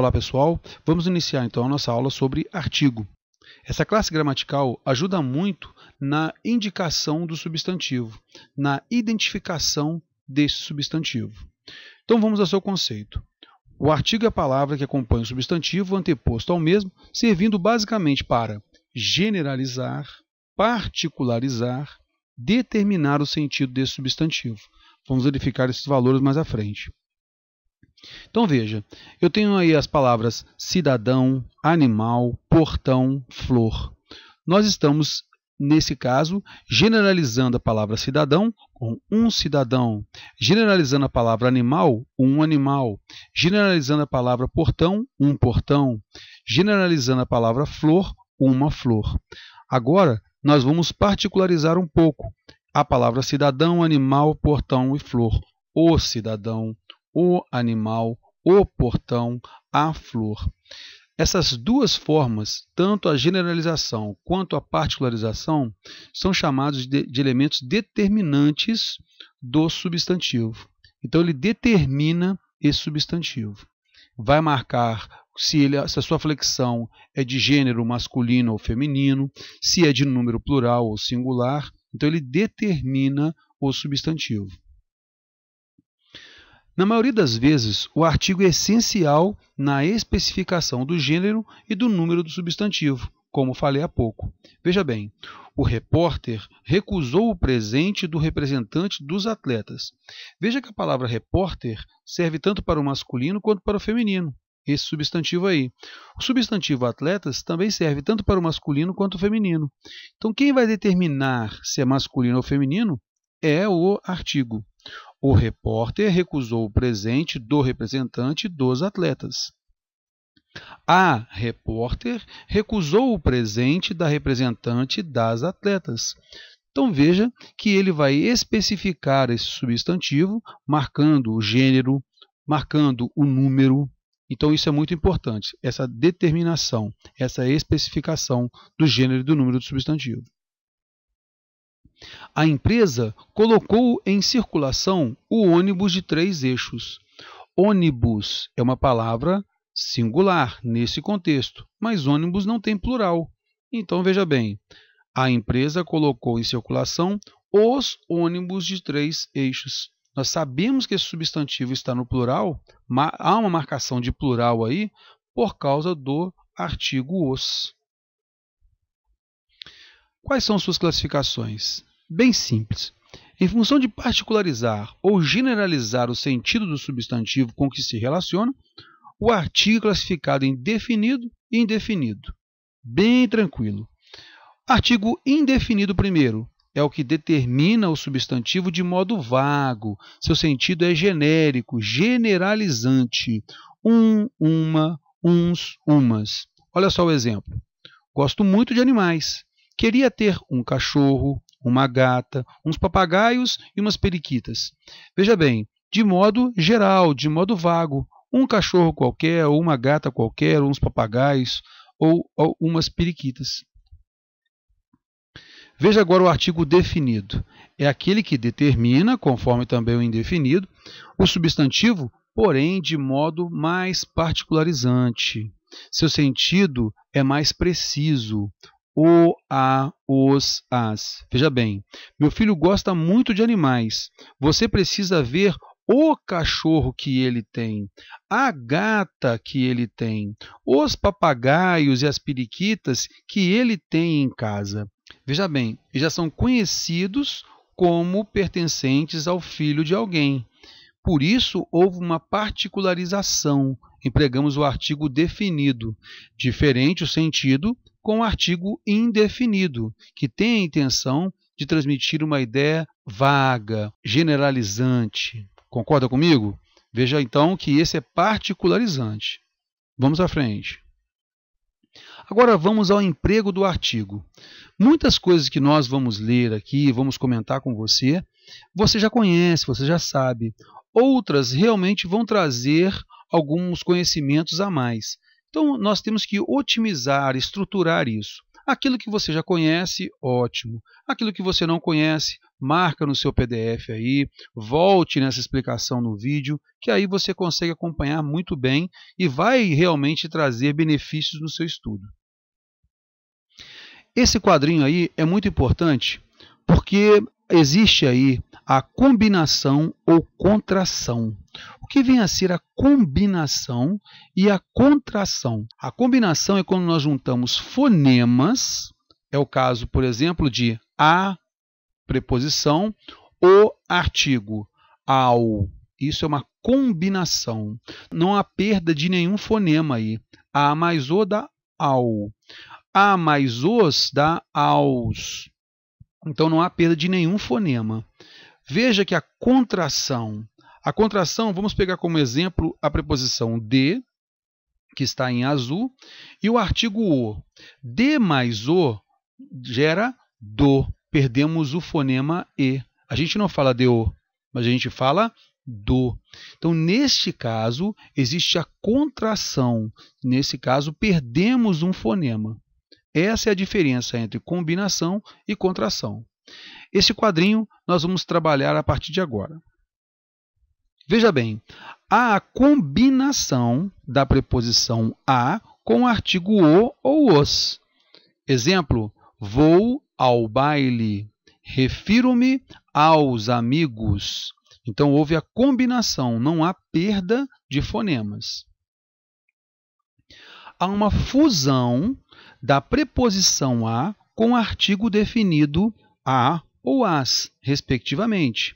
Olá pessoal, vamos iniciar então a nossa aula sobre artigo. Essa classe gramatical ajuda muito na indicação do substantivo, na identificação desse substantivo. Então vamos ao seu conceito. O artigo é a palavra que acompanha o substantivo anteposto ao mesmo, servindo basicamente para generalizar, particularizar, determinar o sentido desse substantivo. Vamos verificar esses valores mais à frente. Então veja, eu tenho aí as palavras cidadão, animal, portão, flor. Nós estamos, nesse caso, generalizando a palavra cidadão com um cidadão, generalizando a palavra animal, um animal, generalizando a palavra portão, um portão, generalizando a palavra flor, uma flor. Agora, nós vamos particularizar um pouco a palavra cidadão, animal, portão e flor. O cidadão, o animal, o portão, a flor. Essas duas formas, tanto a generalização quanto a particularização, são chamados de, de elementos determinantes do substantivo. Então, ele determina esse substantivo. Vai marcar se, ele, se, a sua flexão é de gênero masculino ou feminino, se é de número plural ou singular. Então, ele determina o substantivo. Na maioria das vezes, o artigo é essencial na especificação do gênero e do número do substantivo, como falei há pouco. Veja bem, o repórter recusou o presente do representante dos atletas. Veja que a palavra repórter serve tanto para o masculino quanto para o feminino. Esse substantivo aí. O substantivo atletas também serve tanto para o masculino quanto o feminino. Então, quem vai determinar se é masculino ou feminino é o artigo. O repórter recusou o presente do representante dos atletas. A repórter recusou o presente da representante das atletas. Então veja que ele vai especificar esse substantivo, marcando o gênero, marcando o número. Então isso é muito importante, essa determinação, essa especificação do gênero e do número do substantivo. A empresa colocou em circulação o ônibus de três eixos. Ônibus é uma palavra singular nesse contexto, mas ônibus não tem plural. Então veja bem, a empresa colocou em circulação os ônibus de três eixos. Nós sabemos que esse substantivo está no plural, há uma marcação de plural aí por causa do artigo os. Quais são suas classificações? bem simples. Em função de particularizar ou generalizar o sentido do substantivo com que se relaciona, o artigo é classificado em definido e indefinido. Bem tranquilo. Artigo indefinido primeiro é o que determina o substantivo de modo vago. Seu sentido é genérico, generalizante. Um, uma, uns, umas. Olha só o exemplo. Gosto muito de animais. Queria ter um cachorro, uma gata, uns papagaios e umas periquitas. Veja bem, de modo geral, de modo vago, um cachorro qualquer, ou uma gata qualquer, ou uns papagaios, ou, ou umas periquitas. Veja agora o artigo definido. É aquele que determina, conforme também o indefinido, o substantivo, porém de modo mais particularizante. Seu sentido é mais preciso o, a, os, as. Veja bem, meu filho gosta muito de animais. Você precisa ver o cachorro que ele tem, a gata que ele tem, os papagaios e as periquitas que ele tem em casa. Veja bem, já são conhecidos como pertencentes ao filho de alguém. Por isso, houve uma particularização. Empregamos o artigo definido. Diferente o sentido com artigo indefinido, que tem a intenção de transmitir uma ideia vaga, generalizante. Concorda comigo? Veja então que esse é particularizante. Vamos à frente. Agora vamos ao emprego do artigo. Muitas coisas que nós vamos ler aqui, vamos comentar com você, você já conhece, você já sabe. Outras realmente vão trazer alguns conhecimentos a mais. Então, nós temos que otimizar, estruturar isso. Aquilo que você já conhece, ótimo. Aquilo que você não conhece, marca no seu PDF aí, volte nessa explicação no vídeo, que aí você consegue acompanhar muito bem e vai realmente trazer benefícios no seu estudo. Esse quadrinho aí é muito importante porque existe aí a combinação ou contração. O que vem a ser a combinação e a contração? A combinação é quando nós juntamos fonemas, é o caso, por exemplo, de a preposição, o artigo, ao. Isso é uma combinação. Não há perda de nenhum fonema aí. A mais o dá ao. A mais os dá aos. Então não há perda de nenhum fonema. Veja que a contração, a contração, vamos pegar como exemplo a preposição de, que está em azul, e o artigo o. De mais o gera do. Perdemos o fonema e. A gente não fala de o, mas a gente fala do. Então, neste caso, existe a contração. Nesse caso, perdemos um fonema. Essa é a diferença entre combinação e contração. Esse quadrinho nós vamos trabalhar a partir de agora. Veja bem, há a combinação da preposição a com o artigo o ou os. Exemplo: vou ao baile, refiro-me aos amigos. Então houve a combinação, não há perda de fonemas. Há uma fusão da preposição a com artigo definido a ou as, respectivamente.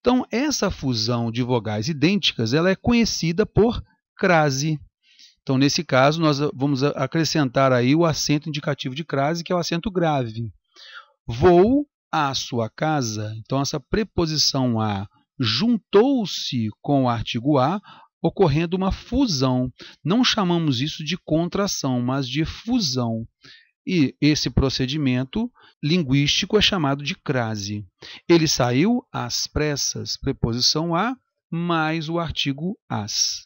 Então, essa fusão de vogais idênticas ela é conhecida por crase. Então, nesse caso, nós vamos acrescentar aí o acento indicativo de crase, que é o acento grave. Vou à sua casa. Então, essa preposição a juntou-se com o artigo a ocorrendo uma fusão. Não chamamos isso de contração, mas de fusão. E esse procedimento linguístico é chamado de crase. Ele saiu às pressas, preposição a mais o artigo as.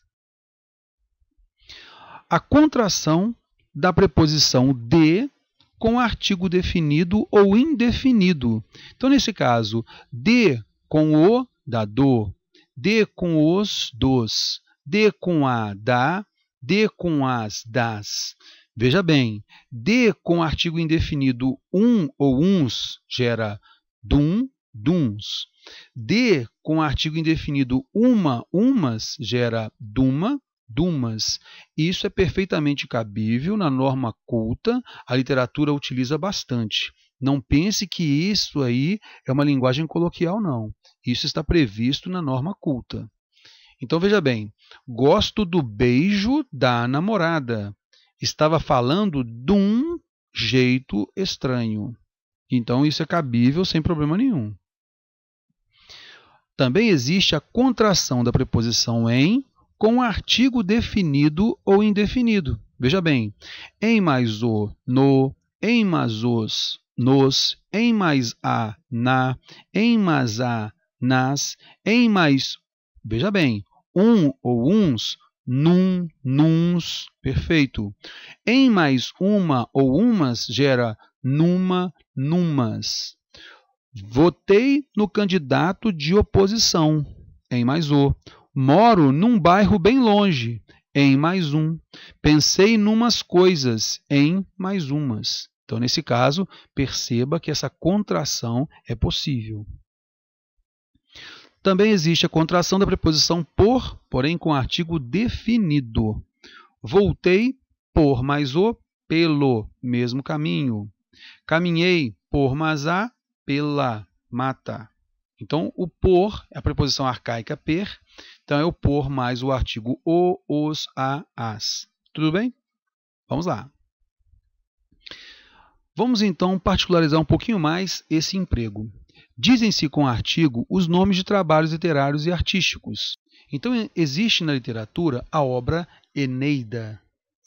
A contração da preposição de com artigo definido ou indefinido. Então, nesse caso, de com o da dor, de com os dos, D com a da, D com as das. Veja bem, D com artigo indefinido um ou uns gera dum, duns. D com artigo indefinido uma, umas gera duma, dumas. Isso é perfeitamente cabível na norma culta, a literatura utiliza bastante. Não pense que isso aí é uma linguagem coloquial, não. Isso está previsto na norma culta. Então veja bem, gosto do beijo da namorada. Estava falando de um jeito estranho. Então isso é cabível sem problema nenhum. Também existe a contração da preposição em com artigo definido ou indefinido. Veja bem, em mais o, no, em mais os, nos, em mais a, na, em mais a, nas, em mais Veja bem, um ou uns, num, nuns, perfeito. Em mais uma ou umas gera numa, numas. Votei no candidato de oposição. Em mais o. Moro num bairro bem longe. Em mais um. Pensei numas coisas. Em mais umas. Então, nesse caso, perceba que essa contração é possível. Também existe a contração da preposição por, porém com artigo definido. Voltei por mais o pelo mesmo caminho. Caminhei por mais a pela mata. Então, o por é a preposição arcaica per, então é o por mais o artigo o, os, a, as. Tudo bem? Vamos lá. Vamos então particularizar um pouquinho mais esse emprego dizem-se com artigo os nomes de trabalhos literários e artísticos. Então, existe na literatura a obra Eneida.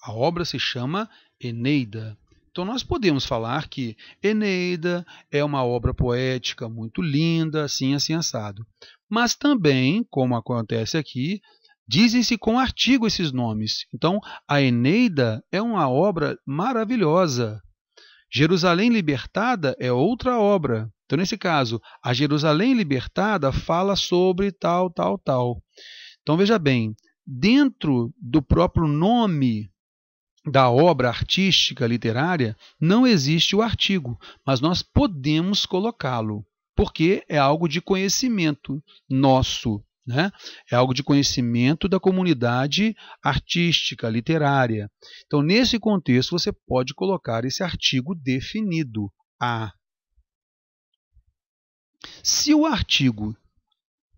A obra se chama Eneida. Então, nós podemos falar que Eneida é uma obra poética muito linda, assim, assim, assado. Mas também, como acontece aqui, dizem-se com artigo esses nomes. Então, a Eneida é uma obra maravilhosa. Jerusalém Libertada é outra obra. Então, nesse caso, a Jerusalém libertada fala sobre tal, tal, tal. Então, veja bem, dentro do próprio nome da obra artística literária não existe o artigo, mas nós podemos colocá-lo, porque é algo de conhecimento nosso, né? É algo de conhecimento da comunidade artística, literária. Então, nesse contexto, você pode colocar esse artigo definido, a se o artigo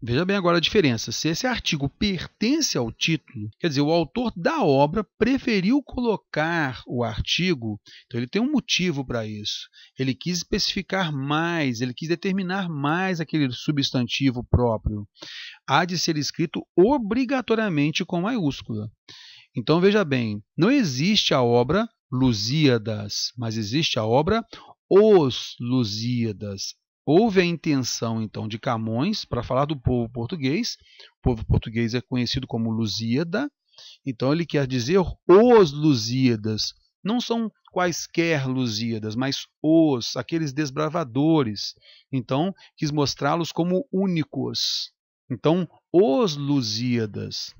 Veja bem agora a diferença. Se esse artigo pertence ao título, quer dizer, o autor da obra preferiu colocar o artigo, então ele tem um motivo para isso. Ele quis especificar mais, ele quis determinar mais aquele substantivo próprio. Há de ser escrito obrigatoriamente com maiúscula. Então veja bem, não existe a obra Lusíadas, mas existe a obra Os Lusíadas, Houve a intenção, então, de Camões para falar do povo português. O povo português é conhecido como Lusíada. Então, ele quer dizer os Lusíadas. Não são quaisquer Lusíadas, mas os, aqueles desbravadores. Então, quis mostrá-los como únicos. Então, os Lusíadas.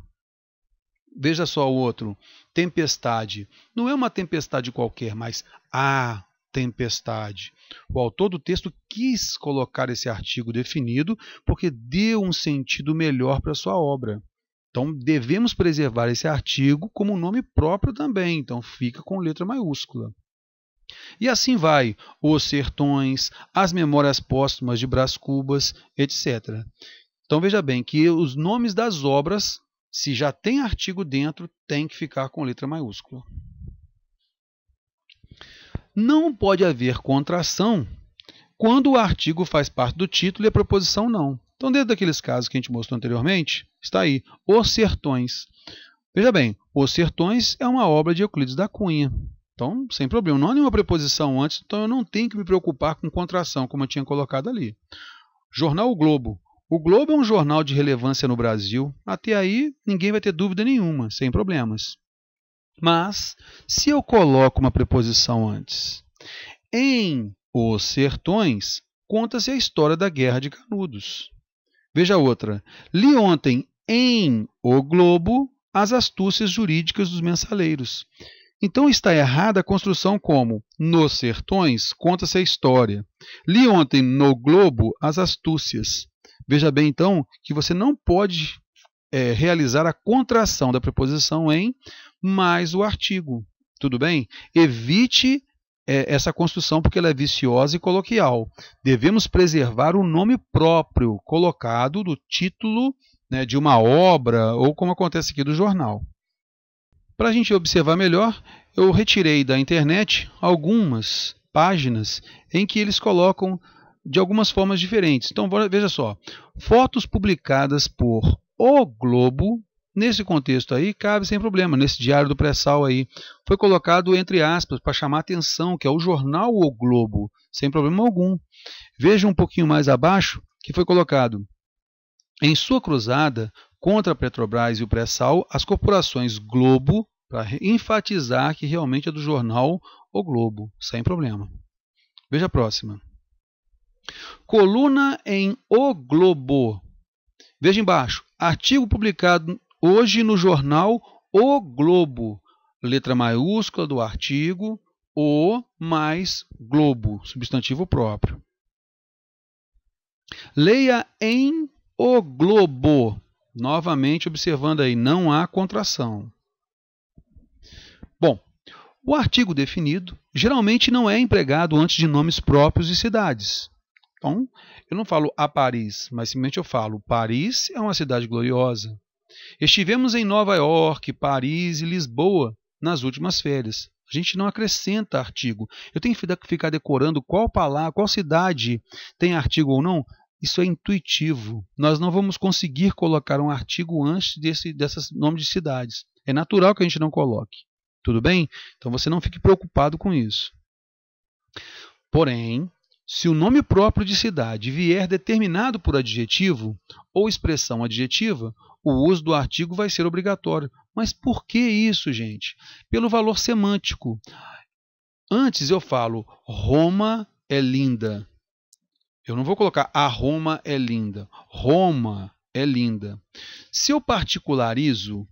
Veja só o outro. Tempestade. Não é uma tempestade qualquer, mas a tempestade. O autor do texto quis colocar esse artigo definido porque deu um sentido melhor para sua obra. Então devemos preservar esse artigo como nome próprio também, então fica com letra maiúscula. E assim vai Os Sertões, As Memórias Póstumas de Brás Cubas, etc. Então veja bem que os nomes das obras, se já tem artigo dentro, tem que ficar com letra maiúscula. Não pode haver contração quando o artigo faz parte do título e a preposição não. Então, dentro daqueles casos que a gente mostrou anteriormente, está aí, Os Sertões. Veja bem, Os Sertões é uma obra de Euclides da Cunha. Então, sem problema, não há nenhuma preposição antes, então eu não tenho que me preocupar com contração, como eu tinha colocado ali. Jornal O Globo. O Globo é um jornal de relevância no Brasil. Até aí, ninguém vai ter dúvida nenhuma, sem problemas. Mas, se eu coloco uma preposição antes, em Os Sertões, conta-se a história da Guerra de Canudos. Veja outra. Li ontem em O Globo as astúcias jurídicas dos mensaleiros. Então está errada a construção como Nos Sertões conta-se a história. Li ontem no Globo as astúcias. Veja bem, então, que você não pode é, realizar a contração da preposição em mais o artigo. Tudo bem? Evite é, essa construção porque ela é viciosa e coloquial. Devemos preservar o nome próprio colocado do título né, de uma obra ou como acontece aqui do jornal. Para a gente observar melhor, eu retirei da internet algumas páginas em que eles colocam de algumas formas diferentes. Então, veja só: fotos publicadas por O Globo Nesse contexto aí, cabe sem problema, nesse diário do pré-sal aí. Foi colocado entre aspas para chamar atenção, que é o jornal O Globo, sem problema algum. Veja um pouquinho mais abaixo que foi colocado. Em sua cruzada contra a Petrobras e o pré-sal, as corporações Globo, para enfatizar que realmente é do jornal O Globo, sem problema. Veja a próxima. Coluna em O Globo. Veja embaixo. Artigo publicado Hoje no jornal O Globo, letra maiúscula do artigo, o mais globo, substantivo próprio. Leia em o globo, novamente observando aí, não há contração. Bom, o artigo definido geralmente não é empregado antes de nomes próprios e cidades. Então, eu não falo a Paris, mas simplesmente eu falo Paris é uma cidade gloriosa. Estivemos em Nova York, Paris e Lisboa nas últimas férias. A gente não acrescenta artigo. Eu tenho que ficar decorando qual palavra, qual cidade tem artigo ou não. Isso é intuitivo. Nós não vamos conseguir colocar um artigo antes desse dessas de cidades. É natural que a gente não coloque. Tudo bem? Então você não fique preocupado com isso. Porém, se o nome próprio de cidade vier determinado por adjetivo ou expressão adjetiva, o uso do artigo vai ser obrigatório. Mas por que isso, gente? Pelo valor semântico. Antes eu falo Roma é linda. Eu não vou colocar a Roma é linda. Roma é linda. Se eu particularizo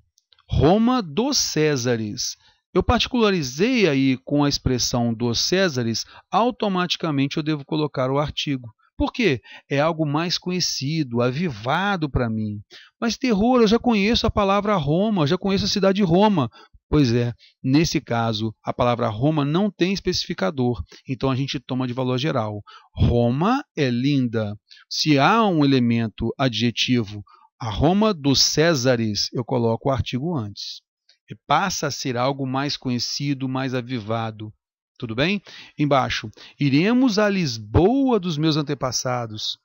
Roma dos Césares, eu particularizei aí com a expressão dos Césares, automaticamente eu devo colocar o artigo. Por quê? É algo mais conhecido, avivado para mim. Mas terror, eu já conheço a palavra Roma, já conheço a cidade de Roma. Pois é, nesse caso, a palavra Roma não tem especificador, então a gente toma de valor geral. Roma é linda. Se há um elemento adjetivo, a Roma dos Césares, eu coloco o artigo antes. E passa a ser algo mais conhecido, mais avivado. Tudo bem? Embaixo. Iremos a Lisboa dos meus antepassados.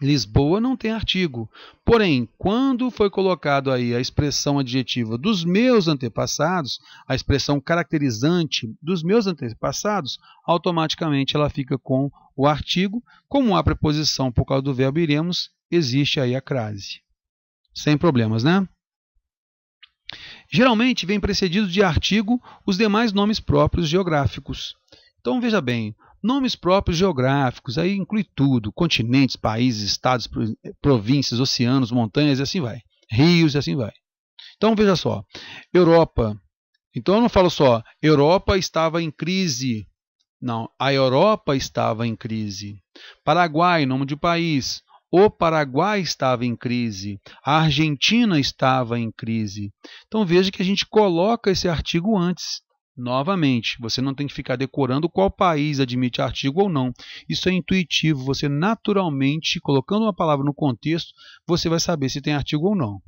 Lisboa não tem artigo. Porém, quando foi colocado aí a expressão adjetiva dos meus antepassados, a expressão caracterizante dos meus antepassados, automaticamente ela fica com o artigo. Como há preposição por causa do verbo iremos, existe aí a crase. Sem problemas, né? Geralmente vem precedido de artigo os demais nomes próprios geográficos. Então veja bem, nomes próprios geográficos, aí inclui tudo: continentes, países, estados, províncias, oceanos, montanhas e assim vai. Rios e assim vai. Então veja só: Europa. Então eu não falo só Europa estava em crise. Não, a Europa estava em crise. Paraguai, nome de país. O Paraguai estava em crise, a Argentina estava em crise. Então veja que a gente coloca esse artigo antes. Novamente, você não tem que ficar decorando qual país admite artigo ou não. Isso é intuitivo, você naturalmente, colocando uma palavra no contexto, você vai saber se tem artigo ou não.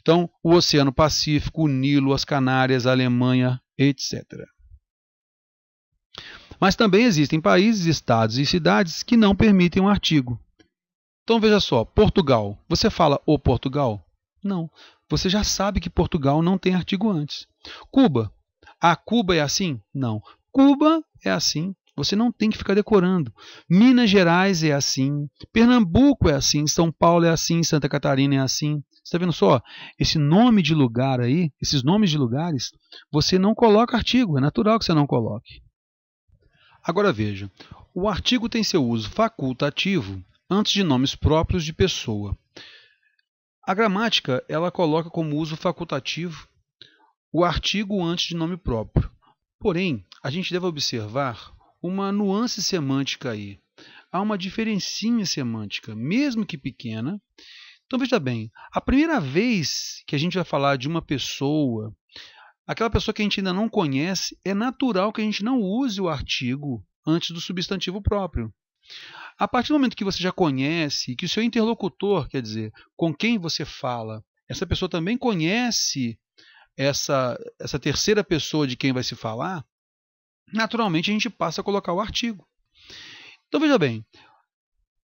Então, o Oceano Pacífico, o Nilo, as Canárias, a Alemanha, etc. Mas também existem países, estados e cidades que não permitem um artigo. Então veja só, Portugal. Você fala o Portugal? Não. Você já sabe que Portugal não tem artigo antes. Cuba. Ah, Cuba é assim? Não. Cuba é assim. Você não tem que ficar decorando. Minas Gerais é assim. Pernambuco é assim. São Paulo é assim. Santa Catarina é assim. Você está vendo só? Esse nome de lugar aí, esses nomes de lugares, você não coloca artigo. É natural que você não coloque. Agora veja: o artigo tem seu uso facultativo antes de nomes próprios de pessoa. A gramática ela coloca como uso facultativo o artigo antes de nome próprio. Porém, a gente deve observar uma nuance semântica aí. Há uma diferencinha semântica, mesmo que pequena. Então veja bem, a primeira vez que a gente vai falar de uma pessoa, aquela pessoa que a gente ainda não conhece, é natural que a gente não use o artigo antes do substantivo próprio. A partir do momento que você já conhece, que o seu interlocutor, quer dizer, com quem você fala, essa pessoa também conhece essa, essa terceira pessoa de quem vai se falar, naturalmente a gente passa a colocar o artigo. Então veja bem,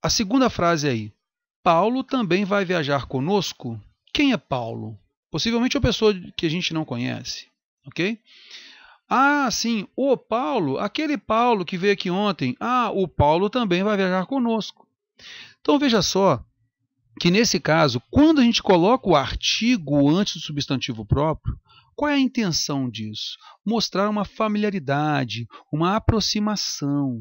a segunda frase aí. Paulo também vai viajar conosco? Quem é Paulo? Possivelmente é uma pessoa que a gente não conhece, ok? Ah, sim, o Paulo, aquele Paulo que veio aqui ontem. Ah, o Paulo também vai viajar conosco. Então veja só que nesse caso, quando a gente coloca o artigo antes do substantivo próprio, qual é a intenção disso? Mostrar uma familiaridade, uma aproximação.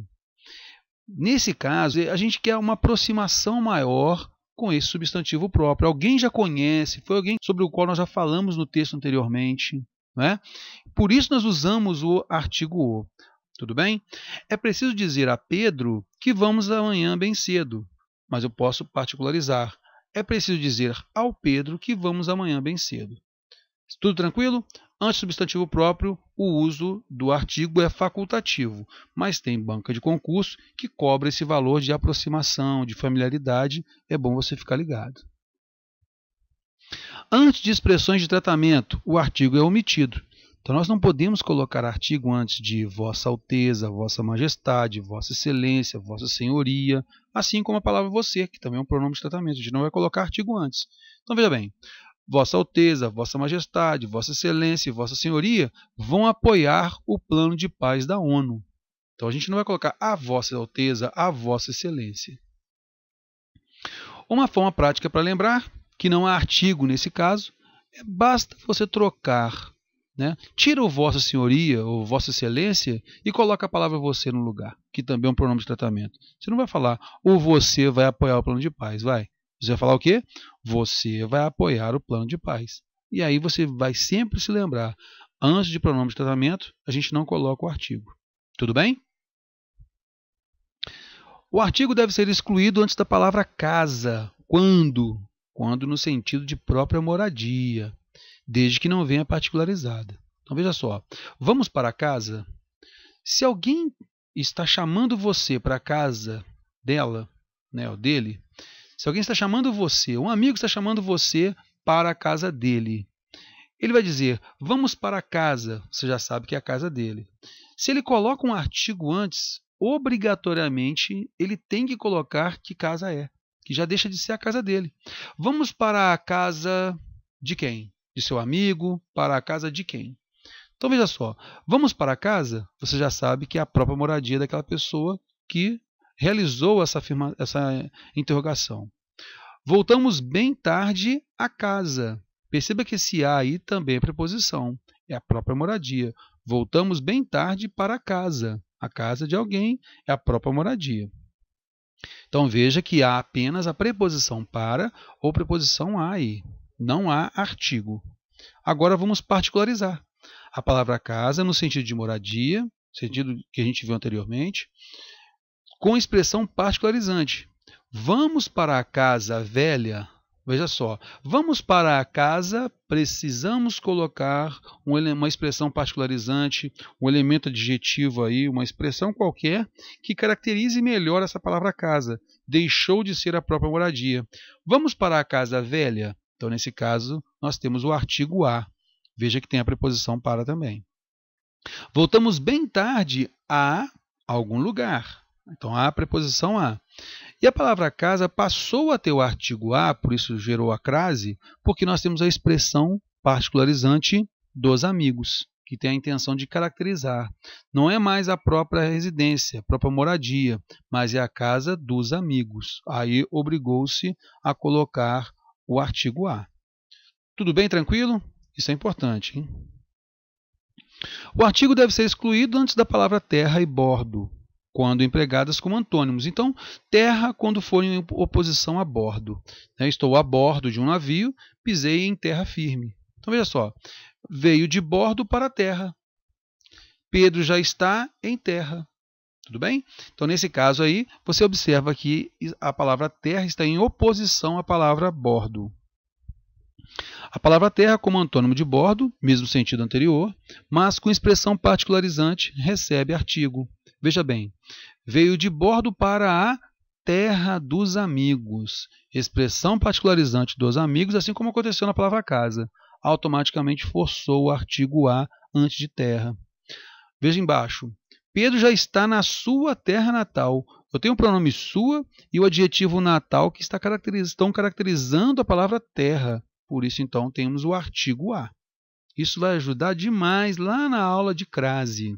Nesse caso, a gente quer uma aproximação maior com esse substantivo próprio. Alguém já conhece, foi alguém sobre o qual nós já falamos no texto anteriormente. Né? Por isso nós usamos o artigo o. Tudo bem? É preciso dizer a Pedro que vamos amanhã bem cedo, mas eu posso particularizar. É preciso dizer ao Pedro que vamos amanhã bem cedo. Tudo tranquilo? Antes do substantivo próprio, o uso do artigo é facultativo, mas tem banca de concurso que cobra esse valor de aproximação, de familiaridade. É bom você ficar ligado. Antes de expressões de tratamento, o artigo é omitido. Então nós não podemos colocar artigo antes de Vossa Alteza, Vossa Majestade, Vossa Excelência, Vossa Senhoria, assim como a palavra você, que também é um pronome de tratamento. A gente não vai colocar artigo antes. Então veja bem, Vossa Alteza, Vossa Majestade, Vossa Excelência e Vossa Senhoria vão apoiar o plano de paz da ONU. Então a gente não vai colocar a Vossa Alteza, a Vossa Excelência. Uma forma prática para lembrar que não há artigo nesse caso, é, basta você trocar. Né? Tira o Vossa Senhoria ou Vossa Excelência e coloca a palavra você no lugar, que também é um pronome de tratamento. Você não vai falar o você vai apoiar o plano de paz, vai. Você vai falar o quê? Você vai apoiar o plano de paz. E aí você vai sempre se lembrar, antes de pronome de tratamento, a gente não coloca o artigo. Tudo bem? O artigo deve ser excluído antes da palavra casa, quando, quando no sentido de própria moradia, desde que não venha particularizada. Então veja só, vamos para casa? Se alguém está chamando você para a casa dela, né, ou dele, se alguém está chamando você, um amigo está chamando você para a casa dele, ele vai dizer: "Vamos para casa", você já sabe que é a casa dele. Se ele coloca um artigo antes, obrigatoriamente ele tem que colocar que casa é que já deixa de ser a casa dele. Vamos para a casa de quem? De seu amigo, para a casa de quem? Então veja só, vamos para a casa, você já sabe que é a própria moradia daquela pessoa que realizou essa, afirma, essa interrogação. Voltamos bem tarde à casa. Perceba que esse a aí também é preposição, é a própria moradia. Voltamos bem tarde para a casa. A casa de alguém é a própria moradia. Então veja que há apenas a preposição para ou preposição a aí. Não há artigo. Agora vamos particularizar. A palavra casa no sentido de moradia, sentido que a gente viu anteriormente, com expressão particularizante. Vamos para a casa velha Veja só, vamos para a casa, precisamos colocar uma expressão particularizante, um elemento adjetivo aí, uma expressão qualquer que caracterize melhor essa palavra casa. Deixou de ser a própria moradia. Vamos para a casa velha? Então, nesse caso, nós temos o artigo a. Veja que tem a preposição para também. Voltamos bem tarde a algum lugar. Então, a preposição a. E a palavra casa passou a ter o artigo a, por isso gerou a crase, porque nós temos a expressão particularizante dos amigos, que tem a intenção de caracterizar. Não é mais a própria residência, a própria moradia, mas é a casa dos amigos. Aí obrigou-se a colocar o artigo a. Tudo bem, tranquilo? Isso é importante, hein? O artigo deve ser excluído antes da palavra terra e bordo, quando empregadas como antônimos. Então, terra quando for em oposição a bordo. Né, estou a bordo de um navio, pisei em terra firme. Então, veja só, veio de bordo para a terra. Pedro já está em terra. Tudo bem? Então, nesse caso aí, você observa que a palavra terra está em oposição à palavra bordo. A palavra terra como antônimo de bordo, mesmo sentido anterior, mas com expressão particularizante, recebe artigo. Veja bem, veio de bordo para a terra dos amigos, expressão particularizante dos amigos, assim como aconteceu na palavra casa. Automaticamente forçou o artigo a antes de terra. Veja embaixo. Pedro já está na sua terra natal. Eu tenho o pronome sua e o adjetivo natal que está caracteriz... estão caracterizando a palavra terra. Por isso, então, temos o artigo a. Isso vai ajudar demais lá na aula de crase.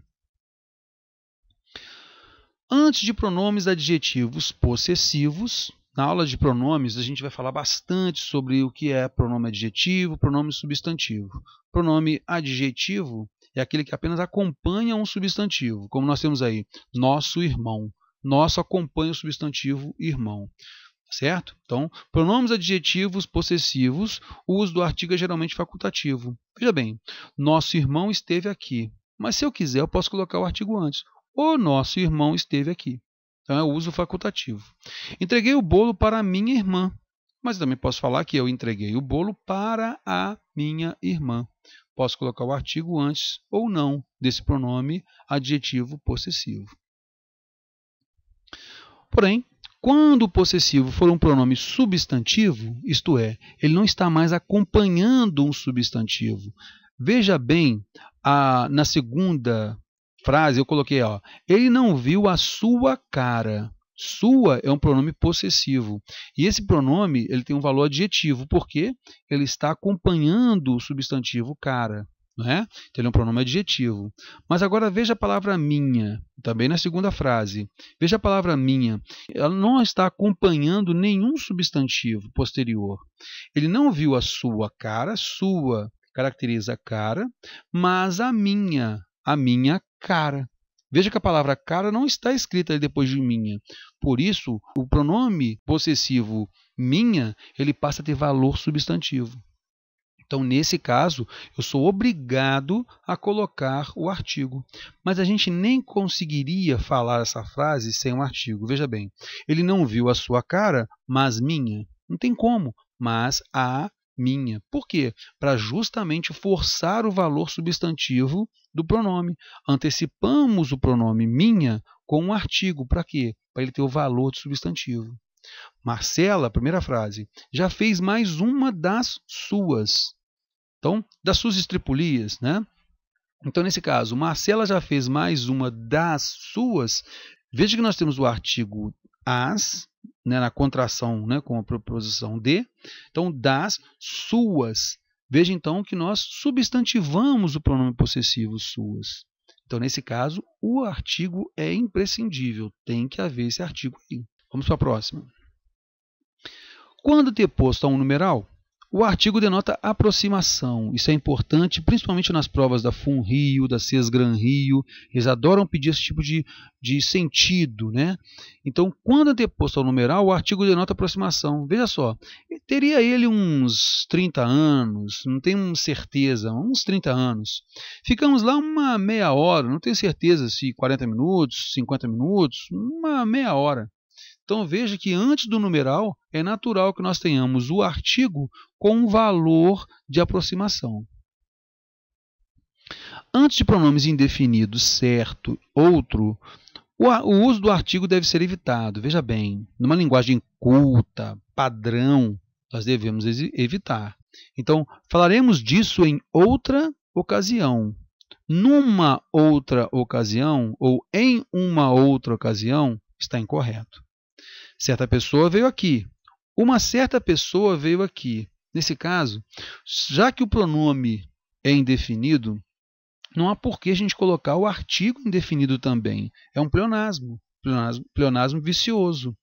Antes de pronomes adjetivos possessivos, na aula de pronomes a gente vai falar bastante sobre o que é pronome adjetivo, pronome substantivo. Pronome adjetivo é aquele que apenas acompanha um substantivo, como nós temos aí, nosso irmão. Nosso acompanha o substantivo irmão. Tá certo? Então, pronomes adjetivos possessivos, o uso do artigo é geralmente facultativo. Veja bem, nosso irmão esteve aqui. Mas se eu quiser, eu posso colocar o artigo antes. O nosso irmão esteve aqui. Então é o uso facultativo. Entreguei o bolo para a minha irmã. Mas também posso falar que eu entreguei o bolo para a minha irmã. Posso colocar o artigo antes ou não desse pronome adjetivo possessivo. Porém, quando o possessivo for um pronome substantivo, isto é, ele não está mais acompanhando um substantivo. Veja bem a, na segunda frase, eu coloquei, ó, ele não viu a sua cara. Sua é um pronome possessivo. E esse pronome, ele tem um valor adjetivo, porque ele está acompanhando o substantivo cara. é Então, ele é um pronome adjetivo. Mas agora veja a palavra minha, também na segunda frase. Veja a palavra minha. Ela não está acompanhando nenhum substantivo posterior. Ele não viu a sua cara, sua caracteriza a cara, mas a minha, a minha cara. Veja que a palavra cara não está escrita depois de minha. Por isso, o pronome possessivo minha, ele passa a ter valor substantivo. Então, nesse caso, eu sou obrigado a colocar o artigo. Mas a gente nem conseguiria falar essa frase sem um artigo. Veja bem, ele não viu a sua cara, mas minha. Não tem como, mas a minha. Por quê? Para justamente forçar o valor substantivo do pronome. Antecipamos o pronome minha com um artigo. Para quê? Para ele ter o valor de substantivo. Marcela, primeira frase, já fez mais uma das suas. Então, das suas estripulias, né? Então, nesse caso, Marcela já fez mais uma das suas. Veja que nós temos o artigo as, né, na contração né, com a proposição de. Então, das suas. Veja então que nós substantivamos o pronome possessivo suas. Então, nesse caso, o artigo é imprescindível. Tem que haver esse artigo aí. Vamos para a próxima. Quando deposto a um numeral, o artigo denota aproximação. Isso é importante, principalmente nas provas da FUN Rio, da CES Gran Rio. Eles adoram pedir esse tipo de, de sentido. Né? Então, quando anteposto é ao numeral, o artigo denota aproximação. Veja só, teria ele uns 30 anos, não tenho certeza, uns 30 anos. Ficamos lá uma meia hora, não tenho certeza se 40 minutos, 50 minutos, uma meia hora. Então veja que antes do numeral é natural que nós tenhamos o artigo com um valor de aproximação. Antes de pronomes indefinidos, certo, outro, o, uso do artigo deve ser evitado. Veja bem, numa linguagem culta, padrão, nós devemos evitar. Então, falaremos disso em outra ocasião. Numa outra ocasião ou em uma outra ocasião está incorreto. Certa pessoa veio aqui. Uma certa pessoa veio aqui. Nesse caso, já que o pronome é indefinido, não há por que a gente colocar o artigo indefinido também. É um pleonasmo, pleonasmo, pleonasmo vicioso.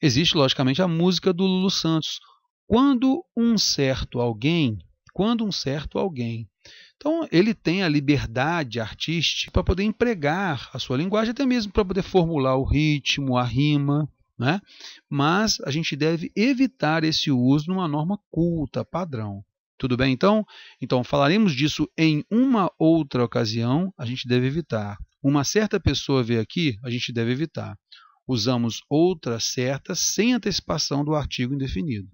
Existe, logicamente, a música do Lulu Santos. Quando um certo alguém, quando um certo alguém. Então, ele tem a liberdade artística para poder empregar a sua linguagem, até mesmo para poder formular o ritmo, a rima. Né? Mas a gente deve evitar esse uso numa norma culta, padrão. Tudo bem, então? Então, falaremos disso em uma outra ocasião, a gente deve evitar. Uma certa pessoa vê aqui, a gente deve evitar. Usamos outra certa sem antecipação do artigo indefinido.